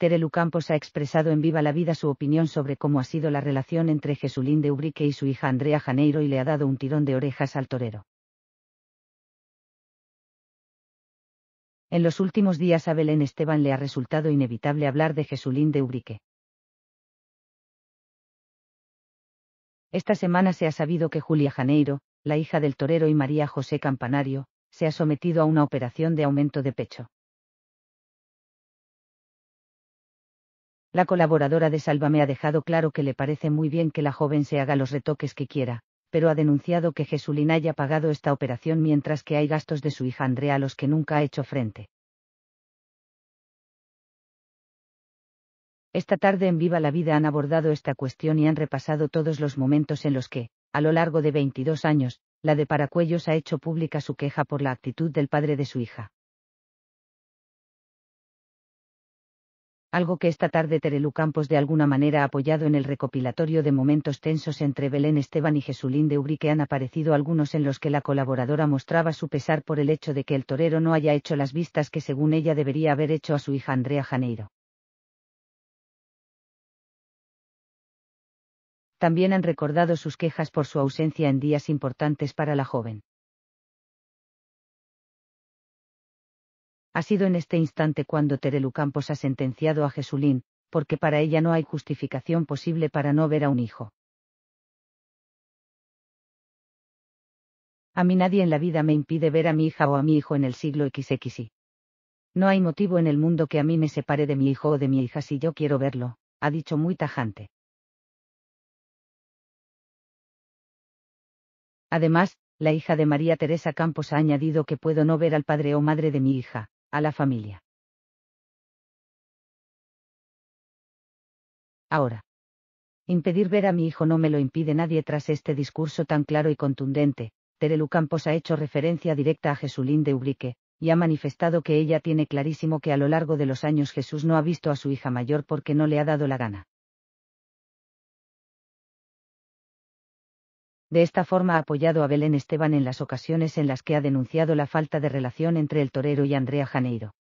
Terelu Campos ha expresado en Viva la Vida su opinión sobre cómo ha sido la relación entre Jesulín de Ubrique y su hija Andrea Janeiro y le ha dado un tirón de orejas al torero. En los últimos días a Belén Esteban le ha resultado inevitable hablar de Jesulín de Ubrique. Esta semana se ha sabido que Julia Janeiro, la hija del torero y María José Campanario, se ha sometido a una operación de aumento de pecho. La colaboradora de me ha dejado claro que le parece muy bien que la joven se haga los retoques que quiera, pero ha denunciado que Jesulín haya pagado esta operación mientras que hay gastos de su hija Andrea a los que nunca ha hecho frente. Esta tarde en Viva la Vida han abordado esta cuestión y han repasado todos los momentos en los que, a lo largo de 22 años, la de Paracuellos ha hecho pública su queja por la actitud del padre de su hija. algo que esta tarde Terelu Campos de alguna manera ha apoyado en el recopilatorio de momentos tensos entre Belén Esteban y Jesulín de Ubrique han aparecido algunos en los que la colaboradora mostraba su pesar por el hecho de que el torero no haya hecho las vistas que según ella debería haber hecho a su hija Andrea Janeiro. También han recordado sus quejas por su ausencia en días importantes para la joven. Ha sido en este instante cuando Terelu Campos ha sentenciado a Jesulín, porque para ella no hay justificación posible para no ver a un hijo. A mí nadie en la vida me impide ver a mi hija o a mi hijo en el siglo XXI. No hay motivo en el mundo que a mí me separe de mi hijo o de mi hija si yo quiero verlo, ha dicho muy tajante. Además, la hija de María Teresa Campos ha añadido que puedo no ver al padre o madre de mi hija, a la familia. Ahora. Impedir ver a mi hijo no me lo impide nadie tras este discurso tan claro y contundente. Terelu Campos ha hecho referencia directa a Jesulín de Ubrique, y ha manifestado que ella tiene clarísimo que a lo largo de los años Jesús no ha visto a su hija mayor porque no le ha dado la gana. De esta forma ha apoyado a Belén Esteban en las ocasiones en las que ha denunciado la falta de relación entre el torero y Andrea Janeiro.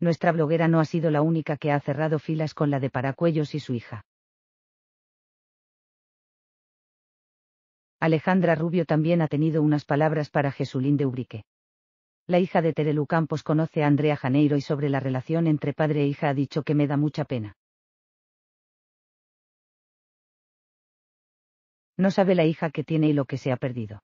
Nuestra bloguera no ha sido la única que ha cerrado filas con la de Paracuellos y su hija. Alejandra Rubio también ha tenido unas palabras para Jesulín de Ubrique. La hija de Terelu Campos conoce a Andrea Janeiro y sobre la relación entre padre e hija ha dicho que me da mucha pena. no sabe la hija que tiene y lo que se ha perdido.